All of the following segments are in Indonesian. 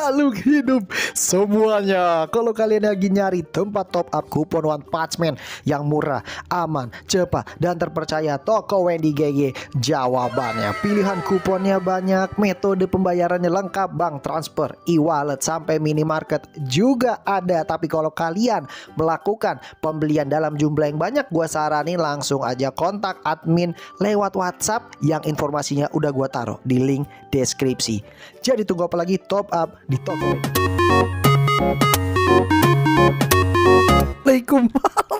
makhluk hidup semuanya. Kalau kalian lagi nyari tempat top up kupon One Punch Man yang murah, aman, cepat, dan terpercaya, toko Wendy GG jawabannya. Pilihan kuponnya banyak, metode pembayarannya lengkap, bank transfer, e-wallet, sampai minimarket juga ada. Tapi kalau kalian melakukan pembelian dalam jumlah yang banyak, gue saranin langsung aja kontak admin lewat WhatsApp yang informasinya udah gue taruh di link deskripsi. Jadi tunggu apa lagi? Top up di toko. Assalamualaikum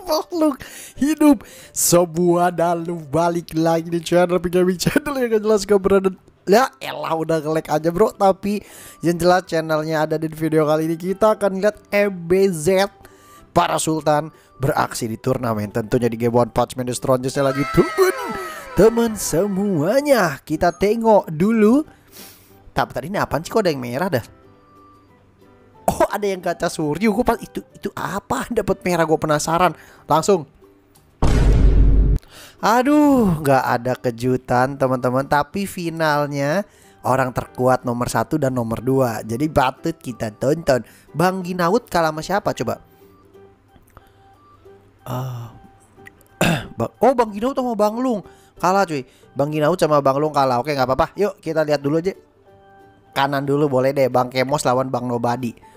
makhluk hidup sebuah dalu balik lagi di channel Gaming Channel yang jelas gak berada Ya elah udah ngelag aja bro Tapi yang jelas channelnya ada di video kali ini Kita akan lihat MBZ Para Sultan beraksi di turnamen Tentunya di game One Punch Man The Strongestnya lagi turun Teman semuanya Kita tengok dulu Tapi tadi ini apaan sih kok ada yang merah dah kok oh, ada yang gacha suryu gue pas itu itu apa dapat merah gue penasaran langsung aduh nggak ada kejutan teman-teman tapi finalnya orang terkuat nomor satu dan nomor dua jadi batut kita tonton Bang Ginaut kalah sama siapa coba uh, oh Bang Ginaut sama Bang Lung kalah cuy Bang Ginaut sama Bang Lung kalah oke nggak apa-apa yuk kita lihat dulu aja kanan dulu boleh deh Bang Kemos lawan Bang Nobadi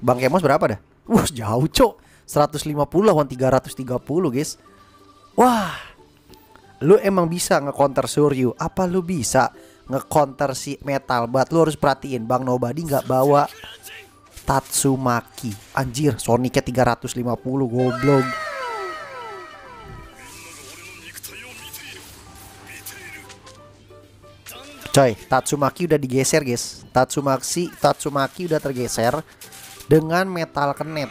Bang Kemos berapa dah? Wah jauh cok 150 lawan 330 guys Wah Lu emang bisa nge-counter Suryu Apa lu bisa nge-counter si Metal Bat Lu harus perhatiin Bang Nobody gak bawa Tatsumaki Anjir Sonicnya 350 goblok Coy, Tatsumaki udah digeser guys Tatsumaki, Tatsumaki udah tergeser dengan metal kenet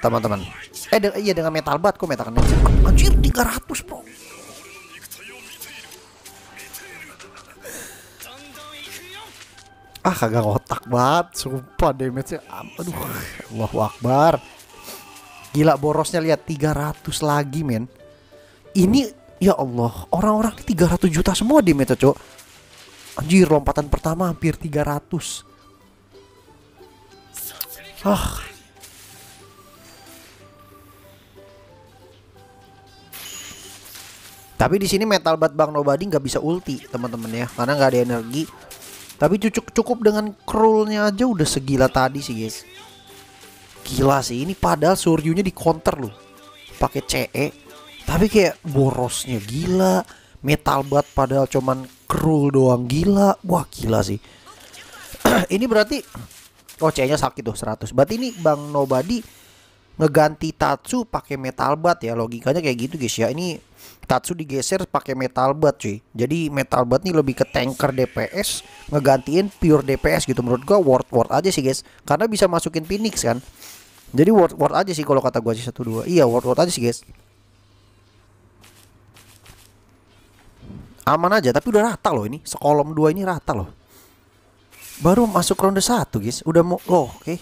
teman-teman eh de iya dengan metal bat kok metal kenet anjir 300 bro ah kagak otak banget sumpah damage nya aduh wah wakbar gila borosnya lihat 300 lagi men ini ya Allah orang-orang 300 juta semua damage cok anjir lompatan pertama hampir 300 Ach. Tapi di sini Metal Bat Bang Nobody nggak bisa ulti, teman-teman ya, karena nggak ada energi. Tapi cukup cukup dengan krulnya aja udah segila tadi sih, guys. Gila sih, ini padahal Suryunya di counter loh. Pakai CE. Tapi kayak borosnya gila. Metal Bat padahal cuman krul doang gila. Wah, gila sih. ini berarti Oh C-nya sakit tuh 100. Berarti ini Bang Nobody ngeganti Tatsu pakai metal bat ya. Logikanya kayak gitu guys ya. Ini Tatsu digeser pakai metal bat cuy. Jadi metal bat ini lebih ke tanker DPS ngegantiin pure DPS gitu menurut gua worth worth aja sih guys. Karena bisa masukin Phoenix kan. Jadi worth worth aja sih kalau kata gua sih satu dua. Iya worth worth aja sih guys. Aman aja tapi udah rata loh ini. Sekolom 2 ini rata loh baru masuk ronde satu guys udah mau loh oke okay.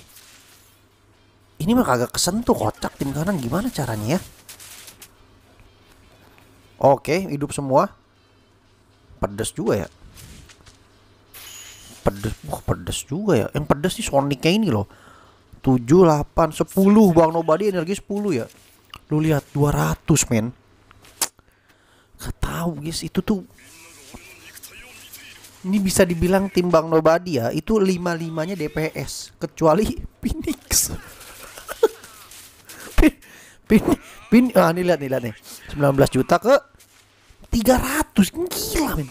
ini mah kagak kesentuh kocak tim kanan gimana caranya ya oke okay, hidup semua pedes juga ya pedes wah pedes juga ya yang pedes nih sonicnya ini loh 7 8 10 Bang Nobody energi 10 ya lu lihat 200 men gak tau guys itu tuh ini bisa dibilang timbang nobody ya itu lima limanya DPS kecuali Phoenix pin pin pin ah ini lihat nih lihat nih 19 juta ke 300 gila men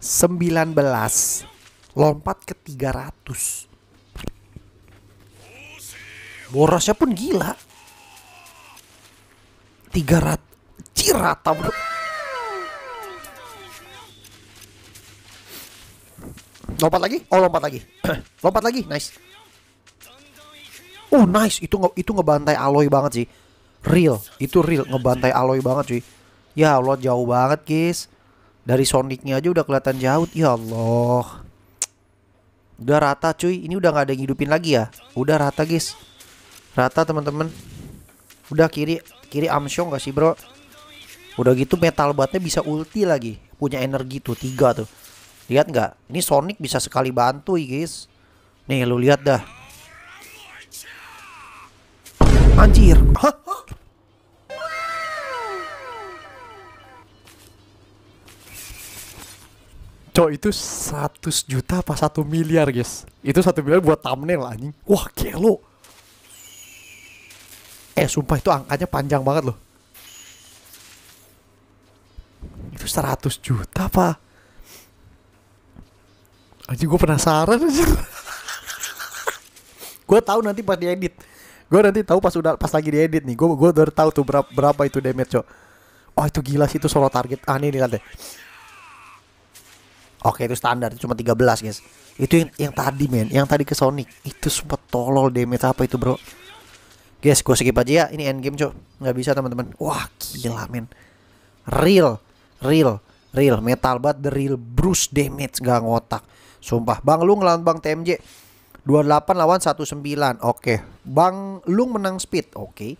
19 lompat ke 300 borosnya pun gila 300 cirata bro Lompat lagi? Oh, lompat lagi. lompat lagi. Nice. Oh, nice. Itu nge itu ngebantai Aloy banget sih. Real. Itu real ngebantai Aloy banget, cuy. Ya Allah, jauh banget, guys. Dari Sonic-nya aja udah kelihatan jauh. Ya Allah. Udah rata, cuy. Ini udah nggak ada yang hidupin lagi ya. Udah rata, guys. Rata, teman-teman. Udah kiri kiri Amsyong gak sih, Bro? Udah gitu metal buatnya bisa ulti lagi. Punya energi tuh tiga tuh. Lihat nggak? Ini Sonic bisa sekali bantu, guys. Nih, lu lihat dah. Anjir. Hah? Cok itu 100 juta apa 1 miliar guys Itu 1 miliar buat thumbnail anjing Wah gelo Eh sumpah itu angkanya panjang banget loh Itu 100 juta apa Aji gue penasaran gue tahu nanti pas diedit. Gue nanti tahu pas udah pas lagi diedit nih. Gue gue udah tahu tuh berapa berapa itu damage, Cok. Oh, itu gila sih itu solo target. Ah, ini lantai, Oke, itu standar itu cuma 13, guys. Itu yang yang tadi, men. Yang tadi ke Sonic. Itu sempat tolol damage apa itu, Bro? Guys, gue skip aja ya. Ini end game, Cok. Nggak bisa, teman-teman. Wah, gila, men. Real, real, real metal banget the real Bruce damage gak ngotak Sumpah, Bang Lung lawan Bang TMJ 28 lawan 19. Oke, Bang Lung menang speed. Oke.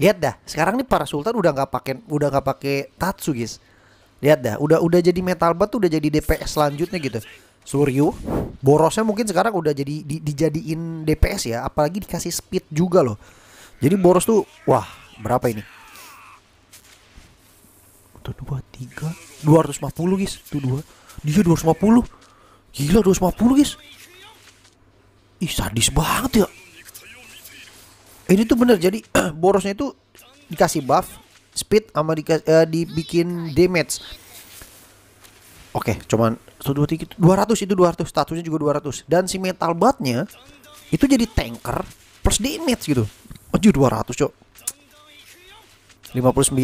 Lihat dah, sekarang nih para Sultan udah nggak pakai udah nggak pakai Tatsu, guys. Lihat dah, udah udah jadi metal bat udah jadi DPS selanjutnya gitu. Suryu, borosnya mungkin sekarang udah jadi di, dijadiin DPS ya, apalagi dikasih speed juga loh. Jadi boros tuh, wah berapa ini? Tuh dua tiga, dua guys, tuh dua, dia dua Gila 250 guys Ih sadis banget ya Ini tuh bener jadi borosnya itu dikasih buff Speed sama di, uh, eh, dibikin damage Oke okay, cuman 200 itu 200 statusnya juga 200 Dan si metal batnya itu jadi tanker plus damage gitu Anjir 200 cok 59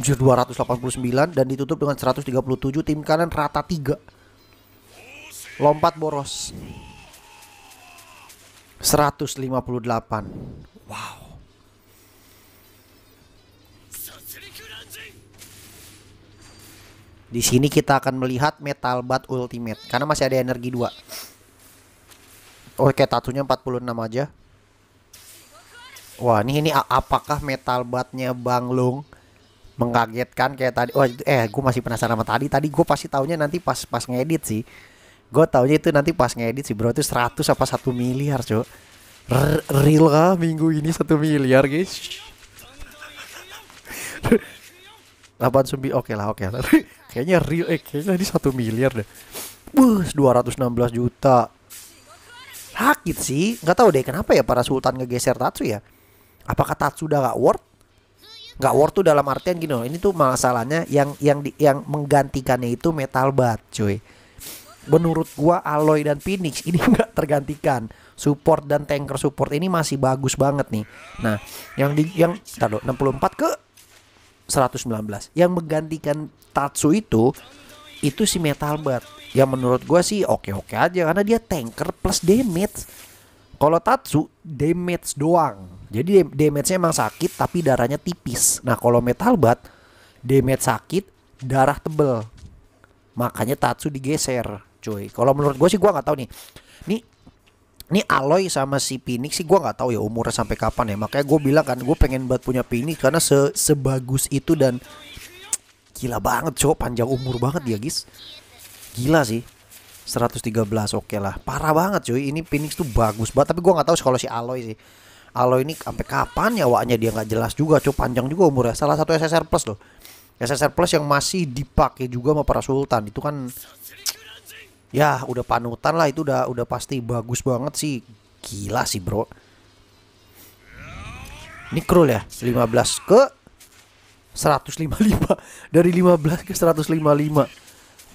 Anjir 289 dan ditutup dengan 137 tim kanan rata 3 Lompat boros. 158. Wow. Di sini kita akan melihat Metal Bat Ultimate karena masih ada energi 2. Oke, tatunya 46 aja. Wah, ini ini apakah Metal Batnya Bang Lung mengagetkan kayak tadi? Wah, oh, eh gue masih penasaran sama tadi. Tadi gue pasti taunya nanti pas pas ngedit sih gue taunya itu nanti pas ngedit sih bro itu 100 apa 1 miliar cok real lah minggu ini 1 miliar guys 89 oke okay lah oke okay lah kayaknya real eh kayaknya ini 1 miliar deh Bus 216 juta sakit sih Gak tau deh kenapa ya para sultan ngegeser Tatsu ya apakah Tatsu udah gak worth Gak worth tuh dalam artian gini loh ini tuh masalahnya yang yang di, yang menggantikannya itu metal bat cuy menurut gua Aloy dan Phoenix ini enggak tergantikan support dan tanker support ini masih bagus banget nih nah yang di yang taruh 64 ke 119 yang menggantikan Tatsu itu itu si Metal Bat yang menurut gua sih oke-oke aja karena dia tanker plus damage kalau Tatsu damage doang jadi damage-nya emang sakit tapi darahnya tipis nah kalau Metal Bat damage sakit darah tebel makanya Tatsu digeser cuy. Kalau menurut gue sih gue nggak tahu nih. Nih ini Aloy sama si Phoenix sih gue nggak tahu ya umurnya sampai kapan ya makanya gue bilang kan gue pengen buat punya Phoenix karena se sebagus itu dan gila banget cowok panjang umur banget dia guys gila sih 113 oke okay lah parah banget cuy ini Phoenix tuh bagus banget tapi gue nggak tahu sih kalau si Aloy sih Aloy ini sampai kapan ya waknya dia nggak jelas juga cuy panjang juga umurnya salah satu SSR plus loh SSR plus yang masih dipakai juga sama para Sultan itu kan ya udah panutan lah itu udah udah pasti bagus banget sih gila sih bro ini krul ya 15 ke 155 dari 15 ke 155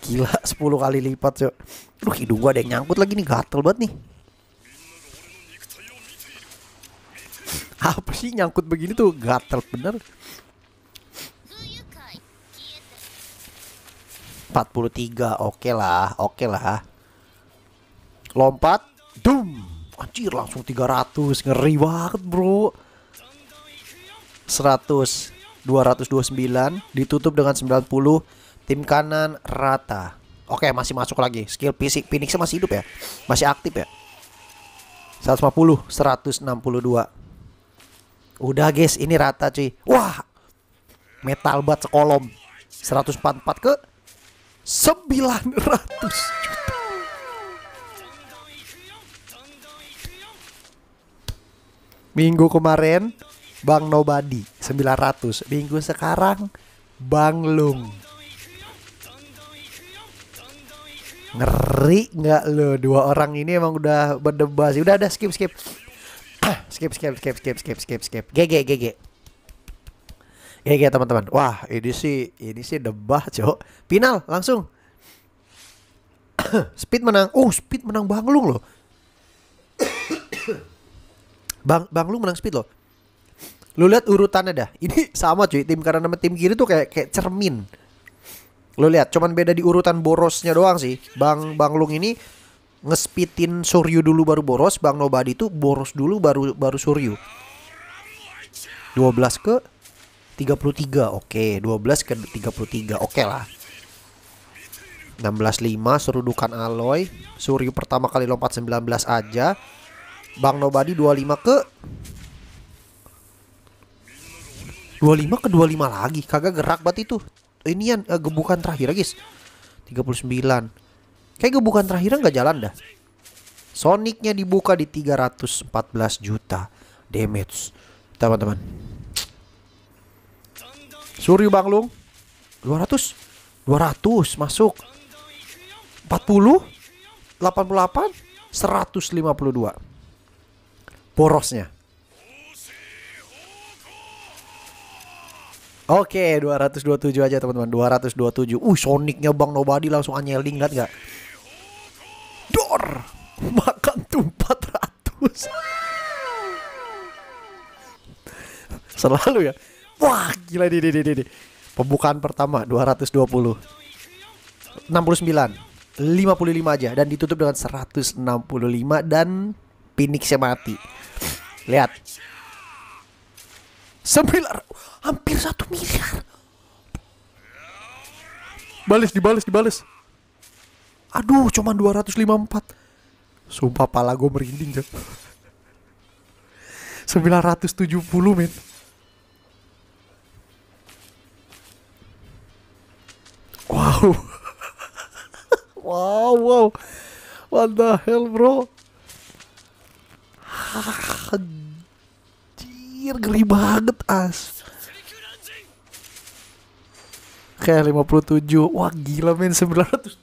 gila 10 kali lipat cok Lu hidung gua ada yang nyangkut lagi nih gatel banget nih apa sih nyangkut begini tuh gatel bener 43 oke okay lah oke okay lah lompat dum anjir langsung 300 ngeri banget bro 100 229 ditutup dengan 90 tim kanan rata oke okay, masih masuk lagi skill fisik Phoenix masih hidup ya masih aktif ya 150 162 udah guys ini rata cuy wah metal bat sekolom 144 ke 900 juta. Minggu kemarin Bang Nobody 900, minggu sekarang Bang Lung. Ngeri nggak lo dua orang ini emang udah berdebat sih. Udah ada skip skip. skip skip skip skip skip skip skip. GG GG. Ya ya teman-teman. Wah, ini sih ini sih debah, Cok. Final langsung. speed menang. Oh, Speed menang Banglung loh. Bang Banglung menang Speed loh. Lu lihat urutannya dah. Ini sama cuy, tim karena nama tim kiri tuh kayak kayak cermin. Lu lihat, cuman beda di urutan borosnya doang sih. Bang Banglung ini ngespitin Suryu dulu baru boros, Bang Nobadi tuh boros dulu baru baru Suryu. 12 ke 33 oke okay. 12 ke 33 oke okay lah 16-5 serudukan Aloy Suryu pertama kali lompat 19 aja Bang Nobody 25 ke 25 ke 25 lagi kagak gerak banget itu Ini yang uh, gebukan terakhir guys 39 kayak gebukan terakhir nggak jalan dah Sonicnya dibuka di 314 juta damage teman-teman Suryu Banglung 200 200 masuk 40 88 152 Porosnya Oke, okay, 227 aja teman-teman. 227. Uh, Sonicnya Bang Nobody langsung anyeling kan gak Dor! Makan tuh 400. Selalu ya. Wah, gila di di di di. Pembukaan pertama 220. 69. 55 aja dan ditutup dengan 165 dan yang mati. Lihat. 9 hampir 1 miliar. Balis dibalis dibalis Aduh, cuman 254. Sumpah pala gue merinding, Cok. 970, men. Wow. wow, wow. What the hell, bro? Anjir, ngeri banget as. Kayak 57. Wah, gila men 900.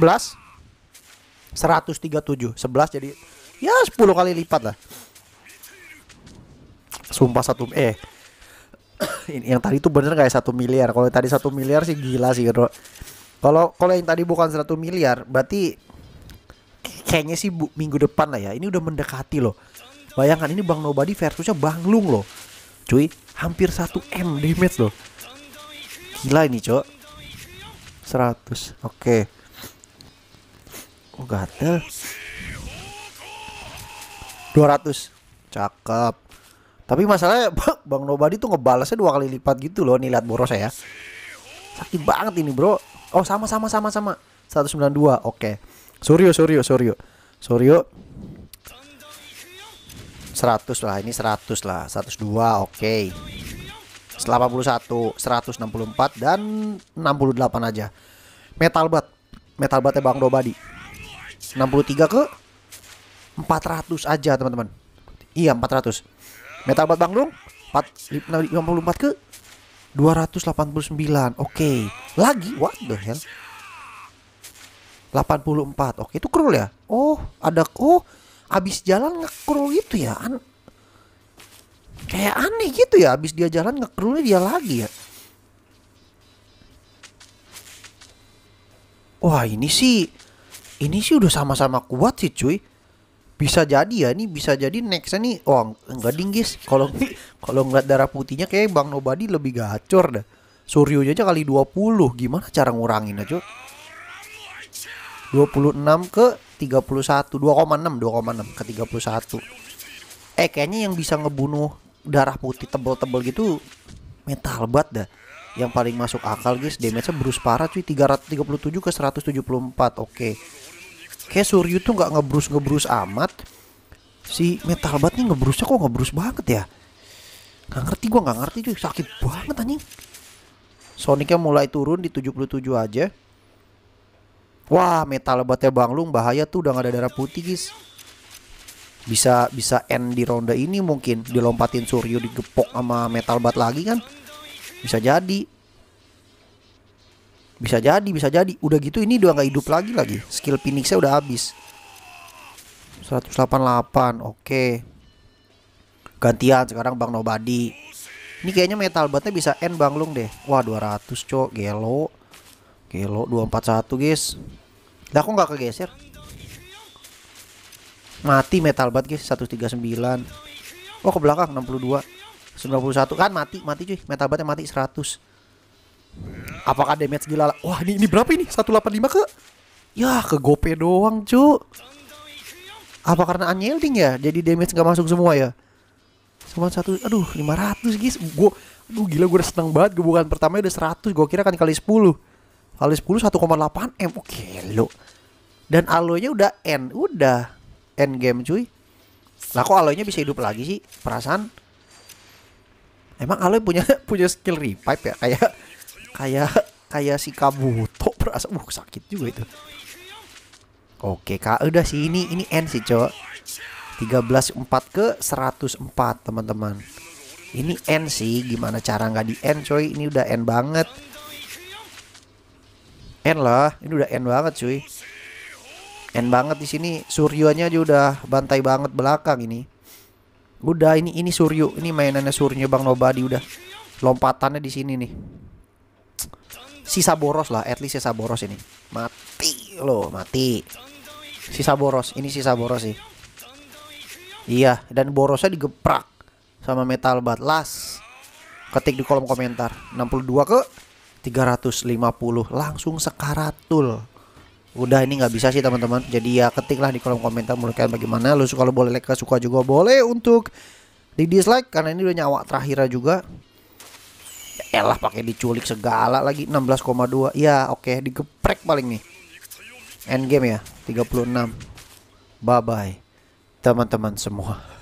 11 137 11 jadi ya 10 kali lipat lah sumpah satu eh ini yang tadi tuh bener kayak ya, satu miliar kalau tadi satu miliar sih gila sih bro kalau kalau yang tadi bukan 100 miliar berarti kayaknya sih bu, minggu depan lah ya ini udah mendekati loh bayangkan ini bang nobody versusnya bang lung loh cuy hampir 1 m damage loh gila ini cok 100 oke okay. Oh gatel 200 Cakep Tapi masalahnya Bang Nobody tuh ngebalasnya dua kali lipat gitu loh Nih liat boros ya, Sakit banget ini bro Oh sama sama sama sama 192 oke okay. Suryo Suryo Suryo Suryo 100 lah ini 100 lah 102 oke okay. 81 164 dan 68 aja metal bat metal batnya Bang Nobody 63 ke 400 aja teman-teman iya 400 metal bat Bandung 4, 54 ke 289 oke okay. lagi what the hell 84 oke okay, itu krul ya oh ada oh abis jalan ngecrawl gitu ya An kayak aneh gitu ya abis dia jalan ngecrawlnya dia lagi ya wah ini sih ini sih udah sama-sama kuat sih cuy bisa jadi ya nih bisa jadi nextnya nih oh enggak dinggis. kalau kalau ngeliat darah putihnya kayak Bang Nobody lebih gacor dah Suryonya aja kali 20 gimana cara ngurangin aja 26 ke 31 2,6 2,6 ke 31 eh kayaknya yang bisa ngebunuh darah putih tebel-tebel gitu metal bat dah yang paling masuk akal guys damage-nya brus parah cuy 337 ke 174 oke okay kayak Suryu tuh nggak ngebrus ngebrus amat si metal bat nih ngebrusnya kok ngebrus banget ya nggak ngerti gua nggak ngerti tuh sakit banget anjing Sonicnya mulai turun di 77 aja Wah metal batnya Bang bahaya tuh udah gak ada darah putih guys bisa bisa end di ronde ini mungkin dilompatin Suryo digepok sama metal bat lagi kan bisa jadi bisa jadi bisa jadi udah gitu ini udah nggak hidup lagi lagi skill saya udah habis 188 oke gantian sekarang Bang Nobody ini kayaknya metal batnya bisa end Bang Lung deh wah 200 cok gelo gelo 241 guys lah kok nggak kegeser mati metal bat guys 139 oh ke belakang 62 91 kan mati mati cuy metal batnya mati 100 Apakah damage gila? Wah ini, ini berapa ini? 185 ke? Ya ke gope doang cu Apa karena unyielding ya? Jadi damage gak masuk semua ya? Cuma satu, aduh 500 guys Gue, aduh gila gue udah seneng banget Gue bukan pertama ya, udah 100 Gue kira kan kali 10 Kali 10 1,8 M Oke oh, lo Dan alonya udah N Udah End game cuy Lah kok alonya bisa hidup lagi sih? Perasaan Emang alo punya punya skill revive ya? Kayak kayak kayak si kabuto berasa uh sakit juga itu oke kak udah sih ini ini end sih cok 13 4 ke 104 teman-teman ini end sih gimana cara nggak di end coy ini udah end banget end lah ini udah end banget cuy end banget di sini suryonya juga udah bantai banget belakang ini udah ini ini suryo ini mainannya suryo bang nobadi udah lompatannya di sini nih sisa boros lah, at least sisa boros ini. Mati loh, mati. Sisa boros, ini sisa boros sih. Iya, dan borosnya digeprak sama metal batlas. Ketik di kolom komentar 62 ke 350 langsung sekaratul. Udah ini nggak bisa sih teman-teman. Jadi ya ketiklah di kolom komentar menurut kalian bagaimana. Lu suka boleh like, suka juga boleh untuk di dislike karena ini udah nyawa terakhirnya juga. Elah pakai diculik segala lagi 16,2. Ya, oke, okay. digeprek paling nih. end game ya, 36. Bye bye teman-teman semua.